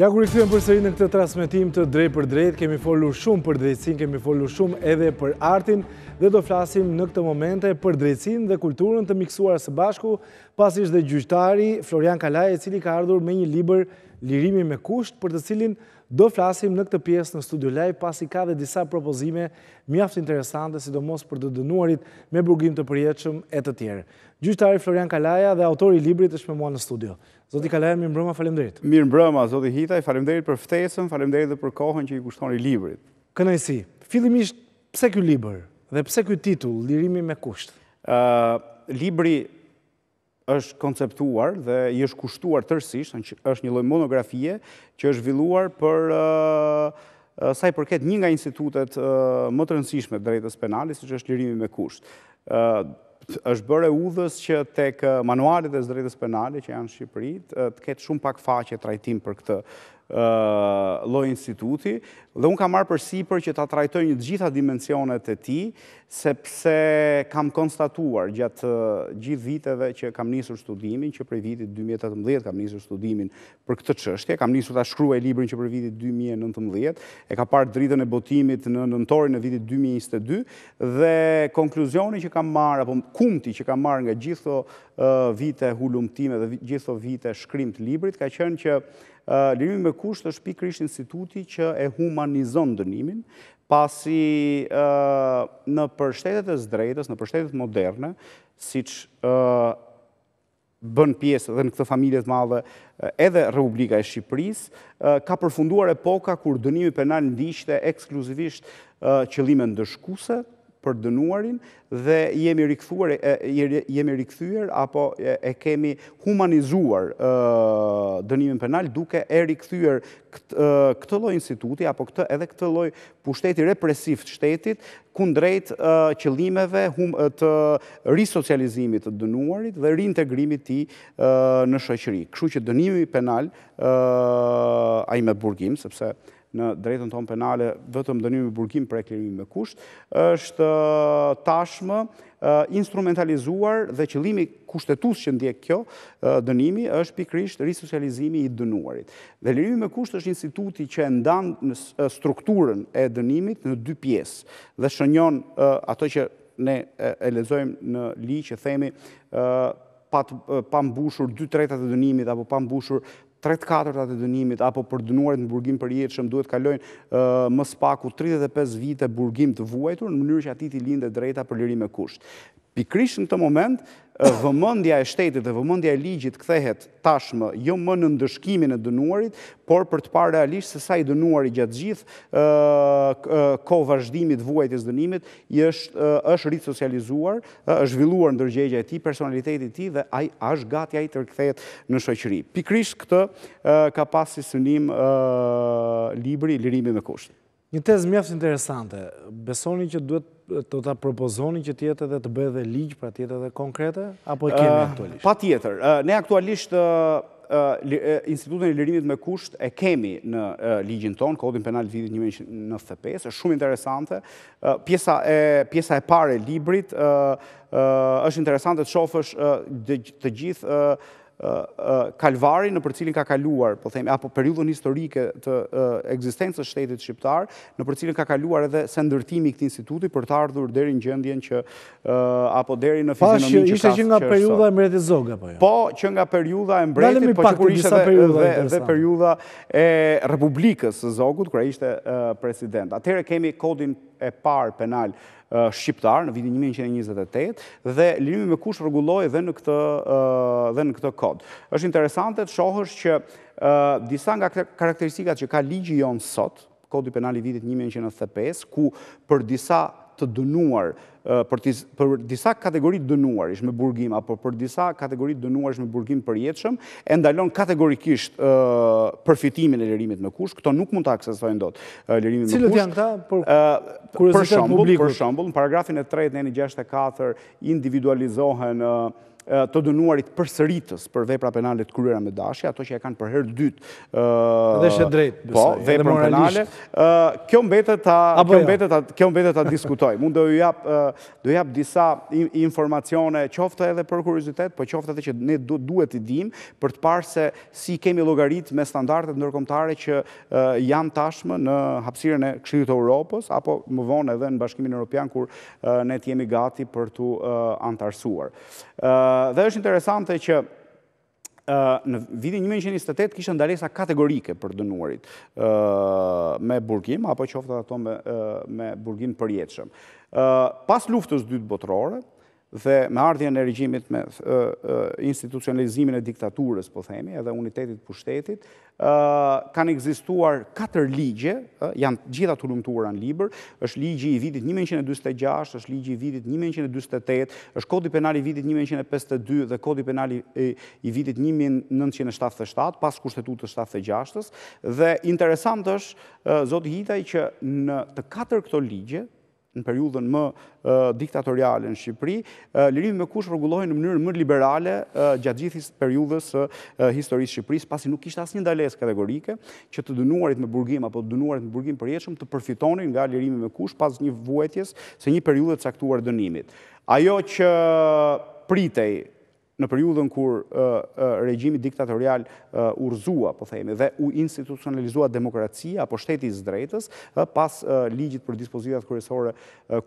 Ja, kur i këtë e në këtë transmitim të drejt për drejt, kemi folur shumë për drejtsin, kemi folur shumë edhe për artin, dhe do flasim në këtë momente për drejtsin dhe kulturën të miksuar së bashku, pasisht dhe gjyqtari Florian Kalaj, e cili ka ardhur me një liber lirimi me kusht, për të cilin Do flasim në këtë pjesë në Studio Live, pasi ka dhe disa propozime mjaftë interesante, sidomos për të dënuarit me burgim të përjeqëm e të tjerë. Gjyqtari Florian Kalaja dhe autori i librit është me mua në studio. Zoti Kalaja, mirë mbrëma, falem dhejt. Mirë mbrëma, zoti Hitaj, falem për ftesën, falem dhejt dhe për kohën që i kushtoni librit. Kënajsi, fillimisht, pse kjo liber dhe pse kjo titull, Lirimi me kusht? Libri është konceptuar dhe i është kushtuar tërsisht, është një loj monografie që është villuar për uh, uh, saj përket një nga institutet uh, më të rëndësishme drejtës penalis, që është lirimi me kusht. është bërë e udhës që tek manualit e drejtës penali që janë Shqipërit, të ketë shumë pak faqe trajtim për këtë loj instituti, dhe unë kam marrë për sipër që ta trajtoj një gjitha dimensionet e ti, sepse kam konstatuar gjatë gjithë viteve që kam njësur studimin, që prej vitit 2018 kam njësur studimin për këtë qështje, kam njësur ta shkrua e librin që prej vitit 2019, e ka parë dritën e botimit në nëntorin e vitit 2022, dhe konkluzioni që kam marrë, apo kumti që kam marrë nga gjitho vite hulumtime dhe gjitho vite shkrim të librit, ka qënë që Lirimi me kusht është pikrish instituti që e humanizon dënimin, pasi në përshtetet e zdrejtës, në përshtetet moderne, si që bën pjesë dhe në këtë familjet madhe edhe Republika e Shqipëris, ka përfunduar epoka kur dënimi penal ndishte ekskluzivisht qëllime ndëshkuse, për dënuarin dhe jemi rikëthuar apo e kemi humanizuar dënimin penal duke e rikëthuar këtë loj instituti apo edhe këtë loj pushteti represiv të shtetit kundrejt qëllimeve të risocializimit të dënuarit dhe rintegrimit ti në shëqëri. Këshu që dënimi penal a i me burgim, sepse në drejtën tonë penale vetëm dënimi burgim për e klerimi me kusht, është tashmë instrumentalizuar dhe qëlimi kushtetus që ndjek kjo dënimi është pikrisht risocializimi i dënuarit. Dhe lirimi me kusht është instituti që ndan në strukturën e dënimit në dy pjesë dhe shënjon ato që ne e lezojmë në li që themi pa mbushur 2 tretat e dënimit apo pa mbushur tret katërta të dënimit apo për dënuarit në burgim për jetë më duhet kalojnë më spaku 35 vite burgim të vuajtur në mënyrë që ati ti linde drejta për lirime kusht. Pikrish në të moment, vëmëndja e shtetit dhe vëmëndja e ligjit këthehet tashmë jo më në ndëshkimin e dënuarit, por për të parë realisht se sa i dënuarit gjatë gjithë ko vazhdimit vuajtis dënimit, është rritë socializuar, është villuar në dërgjegja e ti, personalitetit ti dhe është a i të rëkthejet në shëqëri. Pikrish këtë ka pasi sënim libri, lirimi me kushtë. Një tezë mjaftë interesante, besoni që duhet të ta propozoni që tjetë edhe të bëdhe ligjë, pra tjetë edhe konkrete, apo e kemi aktualisht? Pa tjetër, ne aktualisht institutën e lirimit me kusht e kemi në ligjin tonë, kodin penal vitit 1995, është shumë interesante. Pjesa e pare librit është interesante të shofësh të gjithë kalvari në për cilin ka kaluar, po themi, apo periudhën historike të egzistencës shtetit shqiptar, në për cilin ka kaluar edhe se ndërtimi këti instituti për të ardhur deri në gjendjen që, apo deri në fizionomi që kasë që Pa që nga periudha e mbreti zoga, po jo? Po, që nga periudha e mbreti, po që kur ishe dhe periudha e republikës zogut, kërë ishte president. Atere kemi kodin e parë penal Eh, shqiptarë në vitin 1928 dhe linjimi me kush rregulloi dhe në këtë eh, dhe në këtë kod. Është interesante të shohësh që eh, disa nga karakteristikat që ka ligji jon sot, Kodi Penal i vitit 1925, ku për disa të dënuar për disa kategorit dënuar me burgim, apo për disa kategorit dënuar me burgim për jetëshëm, e ndalon kategorikisht përfitimin e lirimit me kush, këto nuk mund të aksesojnë do të lirimit me kush. Cilët janë ta për kërësitet publikur? Për shëmbull, në paragrafin e 3, në një 6 e 4, individualizohen të dënuarit për sëritës për vepra penale të kryera me dashi, ato që e kanë për herë dytë... Dhe shë drejtë, po, vepra penale. Kjo mbetet të jo? diskutoj. Mund do ju japë disa informacione qofte edhe për kuriositet, po qofte edhe që ne duhet të dim për të parë se si kemi logarit me standartet nërkomtare që janë tashmë në hapsiren e kshirit të Europës, apo më vonë edhe në bashkimin e Europian, kur ne t'jemi gati për të antarësuar. Në dhe është interesante që në vitin 1928 kishtë ndalesa kategorike për dënuarit me burgim, apo qofta ato me burgim përjetëshëm. Pas luftës dytë botërore, dhe me ardhjën e regjimit me institucionalizimin e diktaturës, po themi, edhe unitetit për shtetit, kanë egzistuar 4 ligje, janë gjitha të lumëtuara në liber, është ligji i vitit 1926, është ligji i vitit 1928, është kodi penali i vitit 1952 dhe kodi penali i vitit 1977, pas kushtetut të 76-ës, dhe interesant është, zotë Hidaj, që në të 4 këto ligje, në periudhën më diktatoriale në Shqipëri, lirimi me kush rregullohej në mënyrë më liberale gjatë gjithë periudhës së historisë së Shqipërisë, pasi nuk kishte asnjë ndalesë kategorike që të dënuarit me burgim apo të dënuarit me burgim përjetshëm të përfitonin nga lirimi me kush pas një vuajtjes së një periudhe të caktuar dënimit. Ajo që pritej në periudën kur regjimi diktatorial urzua, po thejme, dhe u institucionalizua demokracia, apo shtetis drejtës, pas ligjit për dispozitat kërësore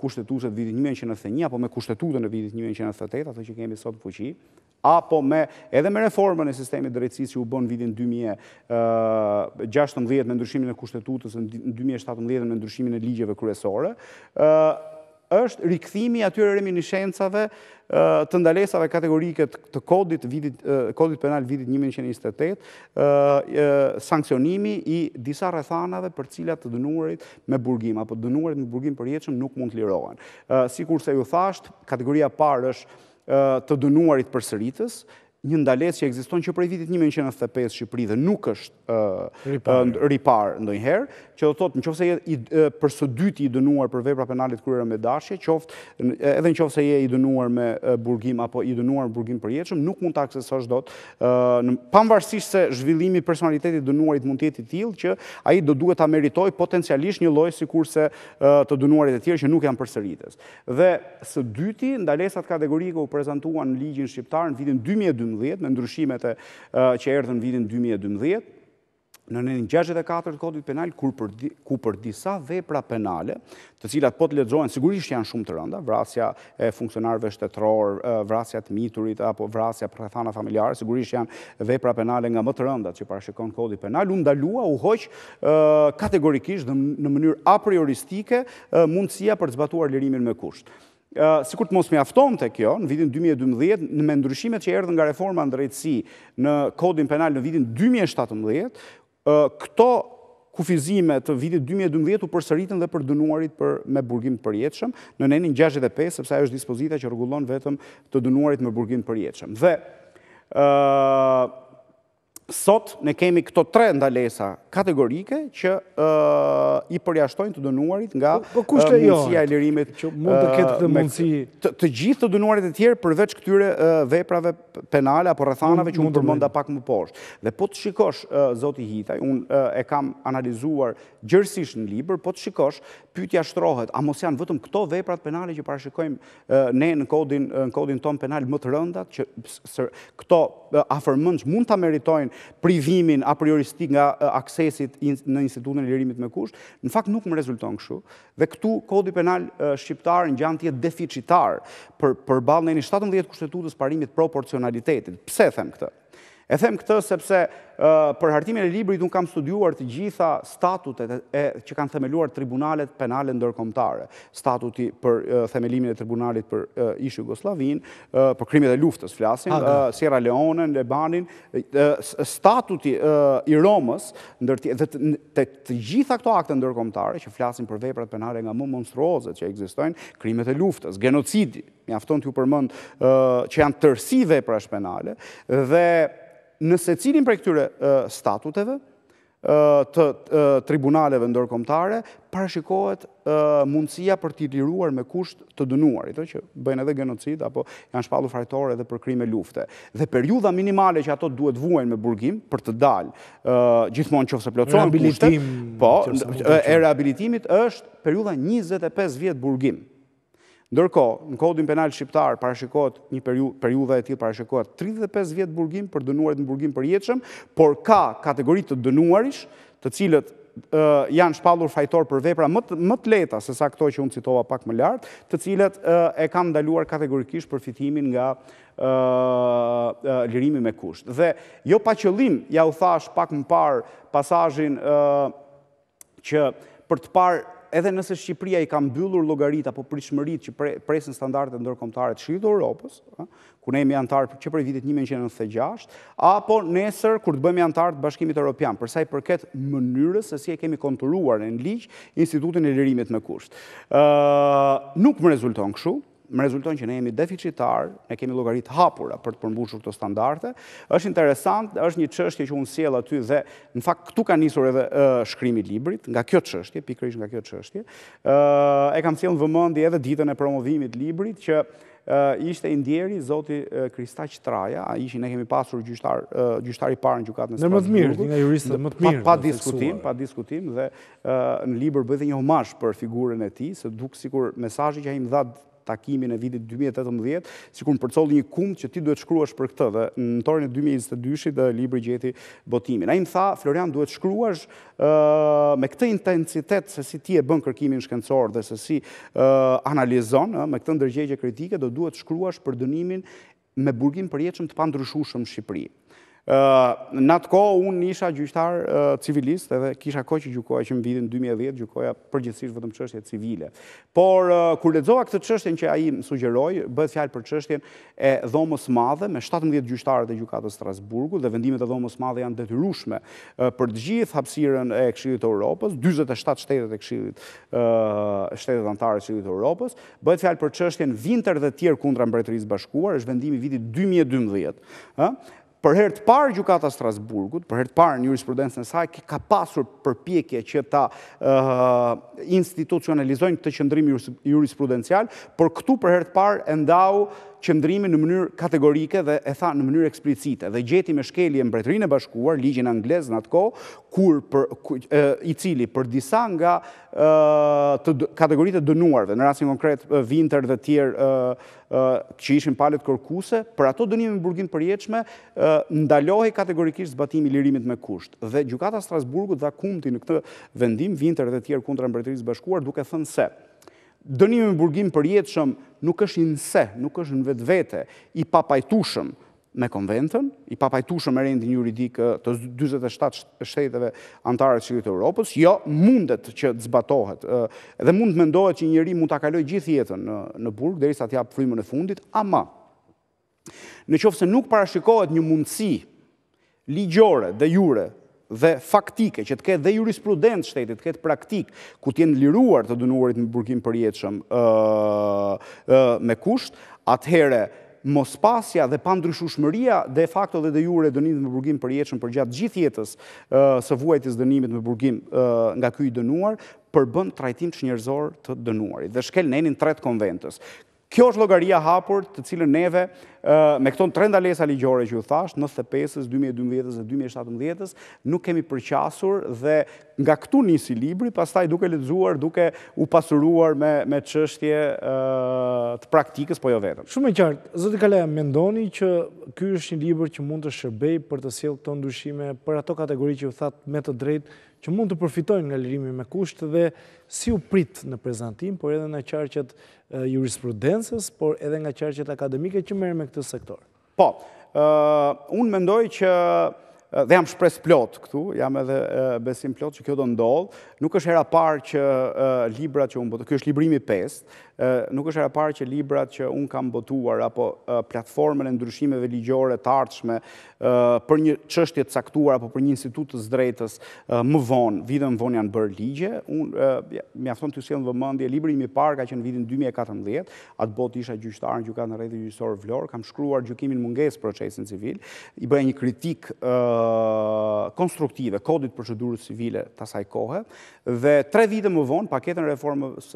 kushtetuset vitit 1991, apo me kushtetutën e vitit 1998, ato që kemi sot fuqi, apo edhe me reformën e sistemi drejtësis që u bën vidin 2016 me ndryshimin e kushtetutës, në 2017 me ndryshimin e ligjeve kërësore, është rikëthimi atyre reminishencave të ndalesave kategorike të kodit penal vidit 1928, sankcionimi i disa rethanave për cilat të dënuarit me burgim, apo dënuarit me burgim përjeqëm nuk mund të lirohen. Si kurse ju thashtë, kategoria parë është të dënuarit për sëritës, një ndalet që egziston që prej vitit 1995 Shqipëri dhe nuk është ripar ndonjëherë, që do thotë në qofë se je për së dyti i dënuar për vepra penalit kërëra me dashje, edhe në qofë se je i dënuar me burgim apo i dënuar burgim për jetëshëm, nuk mund të aksesosh do të panvarsisht se zhvillimi personalitetit dënuarit mund tjeti tjilë, që aji do duhet të meritoj potencialisht një lojë si kurse të dënuarit e tjerë që nuk janë përsëritës. Dhe së dyti, ndalesat kategorike u prezentuan në ligjin shqiptarë në vitin 2012, me ndryshimet që e vitin 2012, në në 64 të kodit penal, ku për disa vepra penale, të cilat po të ledzojnë, sigurisht që janë shumë të rënda, vrasja e funksionarve shtetror, vrasja të miturit, apo vrasja për të fana familjarë, sigurisht që janë vepra penale nga më të rënda, që parashikon kodit penal, unë dalua u hoqë kategorikisht dhe në mënyrë aprioristike mundësia për të zbatuar lirimin me kushtë si kur të mos afton të kjo, në vitin 2012, në mendryshimet që erdhën nga reforma në drejtësi në kodin penal në vitin 2017, këto kufizime të vitit 2012 u përsëritën dhe për dënuarit për me burgim për jetëshëm, në nenin 65, sepse ajo është dispozita që rëgullon vetëm të dënuarit me burgim për jetëshëm. Dhe, sot ne kemi këto tre ndalesa kategorike që i përjashtojnë të dënuarit nga po, po, mundësia e lirimit të gjithë të dënuarit e tjerë përveç këtyre veprave penale apo rëthanave që mund të pak më poshtë. Dhe po të shikosh, Zoti Hitaj, unë e kam analizuar gjërësish në liber, po të shikosh pytja shtrohet, a mos janë vëtëm këto veprat penale që parashikojmë ne në kodin ton penal më të rëndat, që këto afermënç mund të meritojnë privimin a prioristik nga aksesit në institutin e lirimit me kusht, në fakt nuk më rezulton këshu, dhe këtu kodi penal shqiptar në gjantje deficitar për balë e një 17 kushtetutës parimit proporcionalitetit. Pse them këtë? E them këtë sepse për hartimin e librit unë kam studiuar të gjitha statutet e që kanë themeluar tribunalet penale ndërkomtare. Statuti për themelimin e tribunalit për ishë Jugoslavin, për krimit e luftës, flasim, Sierra Leone, Lebanin, statuti i Romës, dhe të gjitha këto akte ndërkomtare që flasin për veprat penale nga më monstroze që egzistojnë, krimit e luftës, genocidi, mi afton të ju përmënd, që janë tërsi veprash penale, dhe nëse cilin për këtyre statuteve, të tribunaleve ndërkomtare, parashikohet mundësia për t'i liruar me kusht të dënuar, i të që bëjnë edhe genocid, apo janë shpalu frajtore edhe për krim e lufte. Dhe periuda minimale që ato duhet vuajnë me burgim për të dalë, gjithmonë që fëse plëcojnë kushtet, po, e rehabilitimit është periuda 25 vjetë burgim. Ndërko, në kodin penal shqiptar parashikot një periuda e tjilë parashikot 35 vjetë burgim për dënuarit në burgim për jetëshëm, por ka kategorit të dënuarish të cilët janë shpallur fajtor për vepra më të leta, se sa këto që unë citova pak më lartë, të cilët e kam ndaluar kategorikish për fitimin nga lirimi me kusht. Dhe jo pa qëllim, ja u thash pak më parë pasajin që për të parë edhe nëse Shqipëria i ka mbyllur llogaritë apo prishmërit që presin standardet ndërkombëtare të Këshillit të Evropës, ku ne jemi anëtar që për vitit 1996, apo nesër kur të bëhemi anëtar të Bashkimit Evropian, për sa i përket mënyrës se si e kemi konturuar në ligj Institutin e Lirimit me Kusht. Ëh, nuk më rezulton kështu, më rezulton që ne jemi deficitar, ne kemi logaritë hapura për të përmbushur të standarte. është interesant, është një qështje që unë siel aty dhe në fakt këtu ka njësur edhe uh, shkrimi librit, nga kjo qështje, pikrish nga kjo qështje. e kam siel në vëmëndi edhe ditën e promovimit librit që ishte ishte indjeri Zoti uh, Kristaq Traja, a ishi ne kemi pasur gjyqtar uh, gjyqtari parë në gjykatën e Strasburgut. Në më të mirë, një nga juristët më të mirë. Pa, diskutim, pa diskutim dhe në libër bëhet një homazh për figurën e tij, se duk sikur mesazhi që ai më dha takimin e vitit 2018, si kur në përcoll një kumë që ti duhet shkruash për këtë, dhe në torën e 2022 dhe libri gjeti botimin. A im tha, Florian, duhet shkruash me këtë intensitet se si ti e bën kërkimin shkencor dhe se si uh, analizon, me këtë ndërgjegje kritike, do duhet shkruash për dënimin me burgim përjeqëm të pandryshushëm Shqipëri. Në atë kohë, unë isha gjyqtar civilist edhe kisha kohë që gjukoja që më vidin 2010, gjukoja përgjithsisht vëtëm qështje civile. Por, kur ledzova këtë qështjen që a i më sugjeroj, bëhet fjalë për qështjen e dhomës madhe me 17 gjyqtarët e gjukatës Strasburgu dhe vendimet e dhomës madhe janë detyrushme për gjithë hapsiren e këshirit e Europës, 27 shtetet e këshirit shtetet antarë e këshirit e Europës, bëhet fjalë për qështjen vinter dhe tjerë kundra mbretërisë bashkuar, është vendimi vitit 2012 për herë të parë gjukata Strasburgut, për herë të parë një jurisprudensën e saj, ka pasur përpjekje që ta institucionalizojnë të qëndrimi jurisprudencial, për këtu për herë të parë endau qëndrimi në mënyrë kategorike dhe e tha në mënyrë eksplicite. Dhe gjeti me shkelje mbretërinë e bashkuar, ligjin anglez në atë ko, i cili për disa nga kategorit e dënuarve, në rrasin konkret vinter dhe tjerë që ishin palet kërkuse, për ato dënimi më burgin përjeqme, ndalohi kategorikisht zbatimi lirimit me kusht. Dhe Gjukata Strasburgut dha kumti në këtë vendim, vinter dhe tjerë kundra mbretërisë bashkuar, duke thënë se dënimi me burgim për jetëshëm nuk është në se, nuk është në vetë vete, i papajtushëm me konventën, i papajtushëm eh, e rendin juridikë të 27 shteteve antarët të këtë Europës, jo mundet që të zbatohet, eh, dhe mund të mendohet që njëri mund të akaloj gjithë jetën në burg dhe i sa t'japë frimën e fundit, ama, në qofë se nuk parashikohet një mundësi ligjore dhe jure dhe faktike, që të ketë dhe jurisprudent shtetit, të ketë praktik, ku t'jenë liruar të dënuarit në burkim për jetëshëm me kusht, atëhere mos pasja dhe pandryshushmëria de facto dhe dhe jure dënimit me burgim për jetëshën për gjatë gjithjetës së vuajtis dënimit me burgim nga kuj dënuar, përbën trajtim që njërzor të dënuarit dhe shkel enin tret konventës. Kjo është logaria hapur të cilën neve me këton të rendalesa ligjore që ju thash, në thepesës, 2012-ës dhe 2017-ës, nuk kemi përqasur dhe nga këtu njësi libri, pas taj duke lidzuar, duke u pasuruar me qështje të praktikës, po jo vetëm. Shumë e qartë, Zotë Kalea, me ndoni që kjo është një libër që mund të shërbej për të silë të ndushime, për ato kategori që ju thatë me të drejtë, që mund të përfitojnë nga lirimi me kusht dhe si u prit në prezentim, por edhe nga qarqet jurisprudences, por edhe nga qarqet akademike që merë me këtë sektor? Po, unë mendoj që dhe jam shpres plot këtu, jam edhe besim plot që kjo do ndodhë, nuk është hera parë që libra që unë botu, kjo është librimi 5, nuk është hera parë që libra që unë kam botuar, apo platformën e ndryshimeve ligjore të artëshme për një qështje të caktuar, apo për një institutës të më vonë, vidën më vonë janë bërë ligje, unë, mi afton të usilën mëndje, librimi parë ka që në vidin 2014, atë botë isha gjyqtarë në gjukatë vlorë, kam shkruar procesin civil, i bëja një konstruktive, kodit për shëdurës civile të asaj kohë, dhe tre vite më vonë, paketën reformës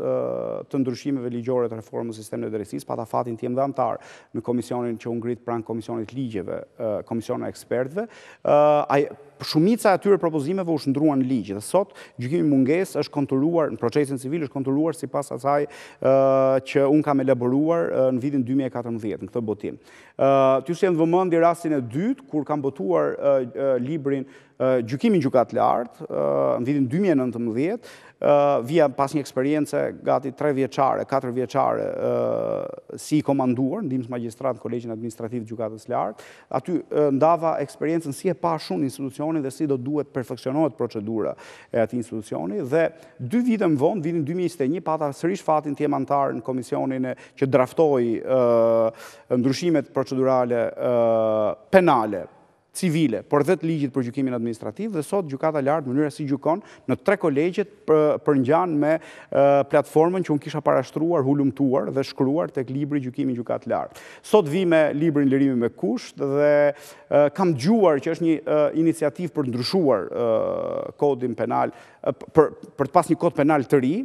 të ndryshimeve ligjore të reformës sistemën e dresis, pa ta fatin të jemë dhe në komisionin që unë gritë pranë komisionit ligjeve, komisionit ekspertve, shumica atyre propozimeve u shëndruan ligjë. Dhe sot, gjykimi munges është konturuar, në procesin civil është konturuar si pas asaj që unë kam elaboruar në vidin 2014, në këtë botim. Ty shenë dhëmëndi rastin e dytë, kur kam botuar librin Eh, gjukimin gjukat lartë eh, në vidin 2019, vija pas një eksperiencë gati 3 vjeqare, 4 vjeqare eh, si i komanduar, në dimës magistratë, kolegjin administrativë gjukatës lartë, aty ndava eksperiencën si e pa shumë institucionin dhe si do duhet perfekcionohet procedura e ati institucionin, dhe 2 vitën vonë, vidin 2021, pata sërish fatin tje mantarë në komisionin që draftoj ndryshimet procedurale penale civile, por dhe të ligjit për gjukimin administrativ, dhe sot gjukata lartë mënyrë si gjukon në tre kolegjet për njën me platformën që unë kisha parashtruar, hulumtuar dhe shkruar të këlibri gjukimin gjukat lartë. Sot vi me librin lirimi me kusht dhe kam gjuar që është një iniciativ për ndryshuar kodin penal, për të pas një kod penal të ri,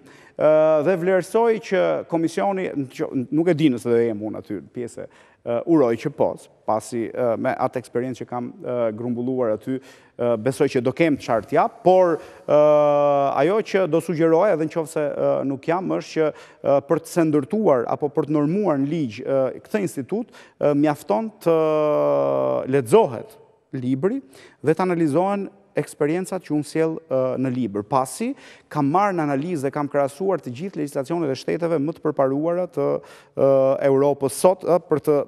dhe vlerësoj që komisioni, nuk e dinës dhe e jemë unë aty pjese uroj që posë, pasi me atë eksperiencë që kam grumbulluar aty, besoj që do kem të shartja, por ajo që do sugjeroj edhe në qovë se nuk jam është që për të sendërtuar apo për të normuar në ligjë këtë institut, mjafton të ledzohet libri dhe të analizohen eksperiencat që unë sjell në liber. Pasi, kam marrë në analizë dhe kam krasuar të gjithë legislacionet dhe shteteve më të përparuara të Europës sot për të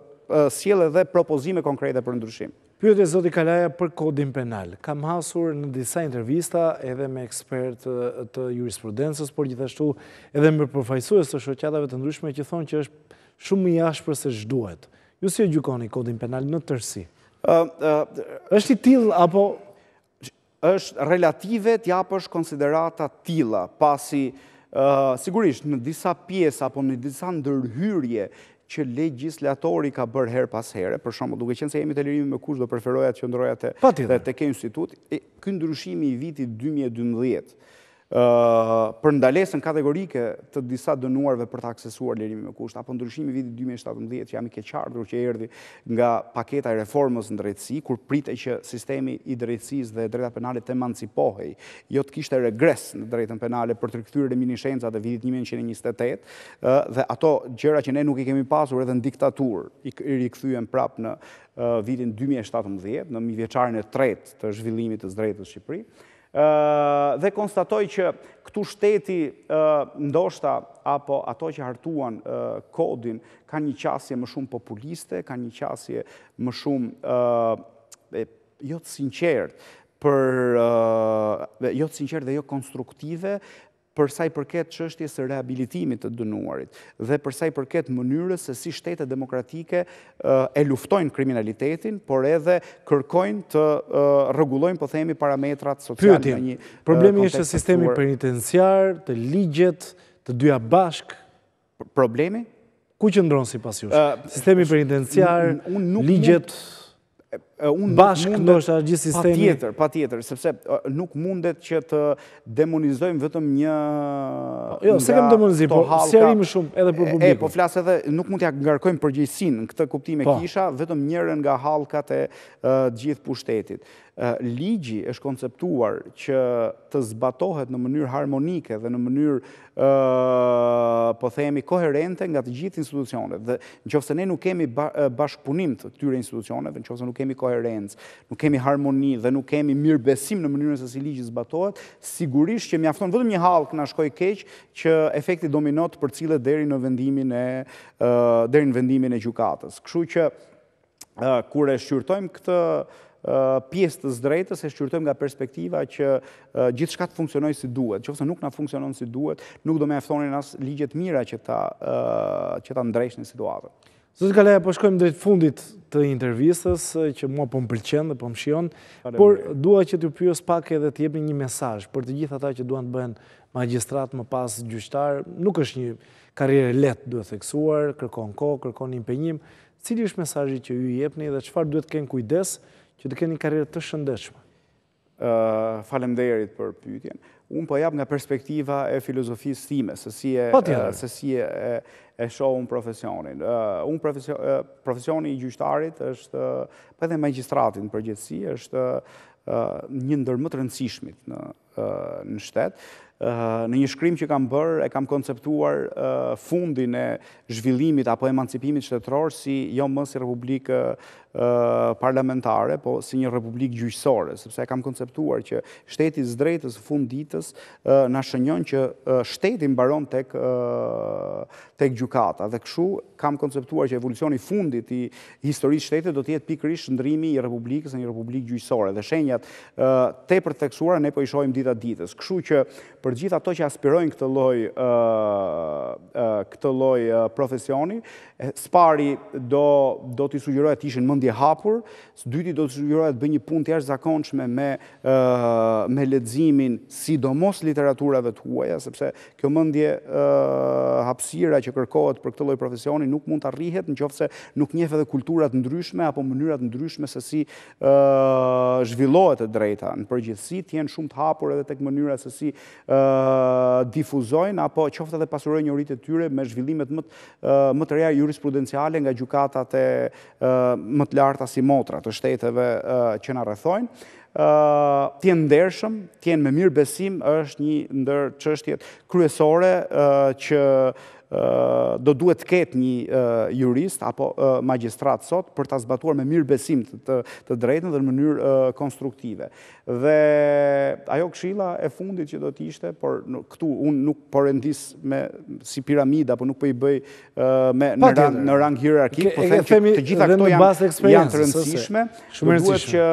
sjellë edhe propozime konkrete për ndryshim. Pyët e Zoti Kalaja për kodin penal. Kam hasur në disa intervista edhe me ekspert të jurisprudensës, por gjithashtu edhe me përfajsuës të shoqatave të ndryshme që thonë që është shumë i ashë përse shduhet. Ju si e gjukoni kodin penal në tërsi? është i tilë apo është relative të japësh konsiderata tila, pasi sigurisht në disa pjesë apo në disa ndërhyrje që legislatori ka bërë her pas here, për shumë, duke qenë se jemi të lirimi me kush do preferoja të qëndroja të ke institut, këndryshimi i vitit 2012, për ndalesën kategorike të disa dënuarve për të aksesuar lirimi me kusht, apo ndryshimi viti 2017 që jam i keqardur që e erdi nga paketa e reformës në drejtësi, kur prite që sistemi i drejtësis dhe drejta penale të emancipohej, jo të kishte regres në drejtën penale për të rikëtyrë dhe minishenca dhe vitit 1928, dhe ato gjera që ne nuk i kemi pasur edhe në diktatur, i rikëthyën prap në vitin 2017, në mi vjeqarën e tret të zhvillimit të zdrejtës Shqipërinë, dhe konstatoj që këtu shteti ndoshta apo ato që hartuan kodin ka një qasje më shumë populiste, ka një qasje më shumë jo të sinqert, për, jo të sinqert dhe jo konstruktive përsa i përket qështje së rehabilitimit të dënuarit dhe përsa i përket mënyrës se si shtete demokratike eh, e luftojnë kriminalitetin, por edhe kërkojnë të eh, regulojnë, po themi, parametrat social në një eh, kontekst të tërë. Problemi është të sistemi penitenciar, të ligjet, të dyja bashk. Problemi? Ku që ndronë si pasjush? Sistemi penitenciar, ligjet bashkë nështë gjithë sistemi? Pa tjetër, pa tjetër, sepse nuk mundet që të demonizojmë vetëm një nga... Jo, se kemë demonizim, po si arim shumë edhe për publikë. E, po flasë edhe, nuk mund të jakë ngarkojmë përgjithsin në këtë kuptime po. kisha, vetëm njërën nga halkat e gjithë pushtetit. Ligji është konceptuar që të zbatohet në mënyrë harmonike dhe në mënyrë po themi koherente nga të gjithë institucionet. Dhe në qofë se ne nuk kemi bashkëpunim të këtyre institucionet, në qofë se nuk kemi koherencë, nuk kemi harmoni dhe nuk kemi mirë besim në mënyrën se si ligji zbatohet, sigurisht që mjafton vëdhëm një halk në ashkoj keq që efekti dominot për cilët deri në vendimin e deri në vendimin e gjukatës. Këshu që kur e shqyrtojmë këtë pjesë të zdrejtës e shqyrtojmë nga perspektiva që gjithë shkat funksionoj si duhet, që nuk na funksionon si duhet, nuk do me eftonin asë ligjet mira që ta në situatët. Sot ka po shkojmë drejt fundit të intervjistës, që mua po më përqenë dhe po më shionë, por dua që t'ju pyos pak edhe t'jepi një mesaj, për të gjitha ta që duan të bëhen magistrat më pas gjyqtar, nuk është një karire letë duhet të eksuar, kërkon ko, kërkon një impenjim, cili është mesajji që ju jepni dhe qëfar duhet të kenë kujdes që të kenë një karire të shëndeshme? falemderit për pytjen, unë po jap nga perspektiva e filozofisë time, se si e po e shohën profesionin. Unë profesionin i gjyqtarit është, për po edhe magistratin për gjithësi, është një më të rëndësishmit në shtetë. Në një shkrim që kam bërë, e kam konceptuar fundin e zhvillimit apo emancipimit shtetëror si jo mësë i Republikë parlamentare, po si një republik gjyqësore, sepse kam konceptuar që shtetis drejtës funditës në shënjon që shtetin baron tek gjukata. Dhe këshu kam konceptuar që evolucioni fundit i historisë shtetit do tjetë pikrish shëndrimi i republikës në një republik gjyqësore. Dhe shenjat te për teksuar, ne po ishojmë dita ditës. Këshu që për gjitha to që aspirojnë këtë loj këtë loj profesioni, spari do t'i të ishin mëndi lindje hapur, së dyti do të zhvirojët bë një pun të jashtë zakonçme me ledzimin sidomos literaturave të huaja, sepse kjo mëndje hapsira që kërkohet për këtë loj profesioni nuk mund të arrihet në qofë se nuk njef edhe kulturat ndryshme apo mënyrat ndryshme se si zhvillohet e drejta. Në përgjithsi tjenë shumë të hapur edhe tek mënyrat se si difuzojnë apo qoftë dhe pasurojnë një rritë të tyre me zhvillimet më të reja jurisprudenciale nga gjukatat e më të larta si motra të shteteve që në rrethojnë, tjenë ndershëm, tjenë me mirë besim, është një ndër qështjet kryesore që do duhet të ketë një jurist apo magistrat sot për të zbatuar me mirë besim të drejtën dhe në mënyrë konstruktive. Dhe ajo këshila e fundit që do të ishte, por këtu unë nuk përëndis me si piramida, apo nuk për po i bëj në rang hierarki, po të që të gjitha këto janë të rëndësishme, do duhet që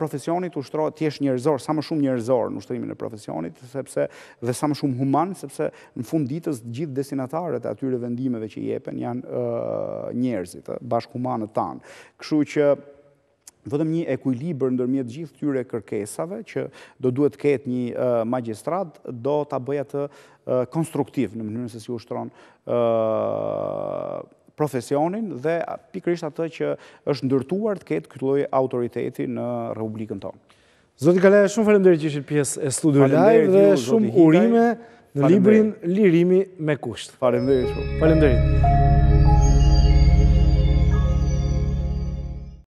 profesionit të ushtrojë tjesh njërzor, sa më shumë njërzor në ushtërimin e profesionit, dhe sa më shumë human, sepse në fund ditës gjithë desinat antarët e atyre vendimeve që jepen janë njerëzit, bashkumanët tanë. Këshu që vëdhëm një në ndërmjet gjithë tyre kërkesave, që do duhet ketë një magistrat, do të bëja të konstruktiv në mënyrën se si ushtronë profesionin dhe pikrisht atë që është ndërtuar të ketë këtë lojë autoriteti në Republikën tonë. Zotë Kalaja, shumë falem që ishtë pjesë e studio dhe shumë urime... pjesë e live dhe shumë urime në librin Lirimi me kusht. Faleminderit shumë. Faleminderit.